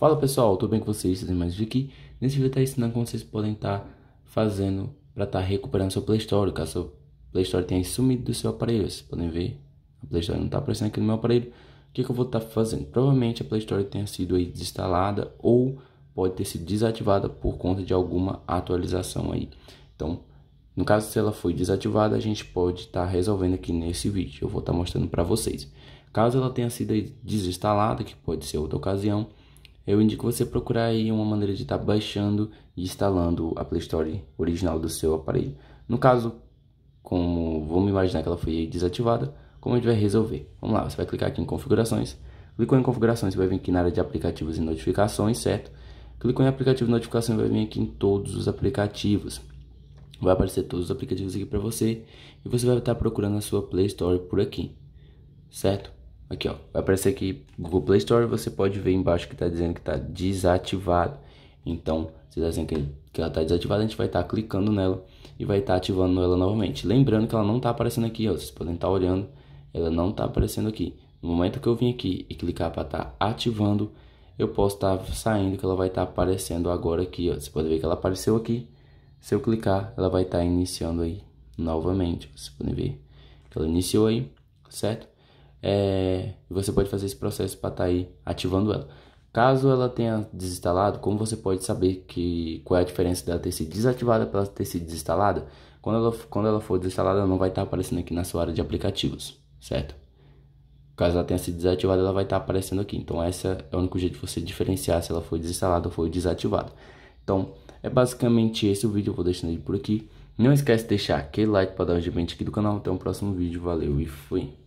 Fala pessoal, tudo bem com vocês? Tudo mais aqui? Nesse vídeo eu estou ensinando como vocês podem estar tá fazendo para estar tá recuperando seu Play Store, caso seu Play Store tenha sumido do seu aparelho. Vocês podem ver, a Play Store não está aparecendo aqui no meu aparelho. O que, que eu vou estar tá fazendo? Provavelmente a Play Store tenha sido aí desinstalada ou pode ter sido desativada por conta de alguma atualização aí. Então, no caso se ela foi desativada, a gente pode estar resolvendo aqui nesse vídeo. Eu vou estar mostrando para vocês. Caso ela tenha sido desinstalada, que pode ser outra ocasião, eu indico você procurar aí uma maneira de estar tá baixando e instalando a Play Store original do seu aparelho. No caso, como vamos imaginar que ela foi desativada, como a gente vai resolver? Vamos lá, você vai clicar aqui em configurações, clicou em configurações, você vai vir aqui na área de aplicativos e notificações, certo? Clicou em aplicativo e notificação, vai vir aqui em todos os aplicativos. Vai aparecer todos os aplicativos aqui para você e você vai estar tá procurando a sua Play Store por aqui, certo? Aqui, ó. Vai aparecer aqui Google Play Store. Você pode ver embaixo que está dizendo que está desativado. Então, se tá dizem que, que ela está desativada, a gente vai estar tá clicando nela e vai estar tá ativando ela novamente. Lembrando que ela não está aparecendo aqui, ó. Vocês podem estar tá olhando. Ela não está aparecendo aqui. No momento que eu vim aqui e clicar para estar tá ativando, eu posso estar tá saindo que ela vai estar aparecendo agora aqui, ó. Você pode ver que ela apareceu aqui. Se eu clicar, ela vai estar iniciando aí novamente. Vocês podem ver que ela iniciou aí, certo? é, você pode fazer esse processo para estar tá aí ativando ela. Caso ela tenha desinstalado, como você pode saber que qual é a diferença dela ter sido desativada para ter sido desinstalada? Quando ela, quando ela for desinstalada, ela não vai estar tá aparecendo aqui na sua área de aplicativos, certo? Caso ela tenha sido desativada, ela vai estar tá aparecendo aqui. Então, essa é o único jeito de você diferenciar se ela foi desinstalada ou foi desativada. Então, é basicamente esse o vídeo. Eu vou deixando ele por aqui. Não esquece de deixar aquele like para dar um um aqui do canal. Até o próximo vídeo. Valeu e fui!